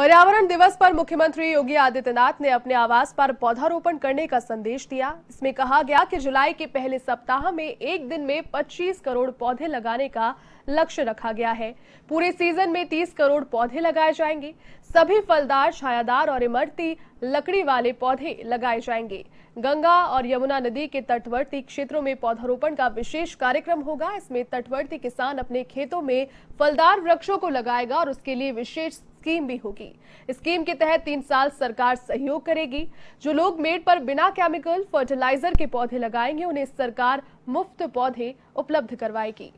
पर्यावरण दिवस पर मुख्यमंत्री योगी आदित्यनाथ ने अपने आवास पर पौधारोपण करने का संदेश दिया इसमें कहा गया कि जुलाई के पहले सप्ताह में एक दिन में 25 करोड़ पौधे लगाने का लक्ष्य रखा गया है पूरे सीजन में 30 करोड़ पौधे लगाए जाएंगे सभी फलदार छायादार और इमरती लकड़ी वाले पौधे लगाए जाएंगे गंगा और यमुना नदी के तटवर्ती क्षेत्रों में पौधारोपण का विशेष कार्यक्रम होगा इसमें तटवर्ती किसान अपने खेतों में फलदार वृक्षों को लगाएगा और उसके लिए विशेष स्कीम भी होगी स्कीम के तहत तीन साल सरकार सहयोग करेगी जो लोग मेड पर बिना केमिकल फर्टिलाइजर के पौधे लगाएंगे उन्हें सरकार मुफ्त पौधे उपलब्ध करवाएगी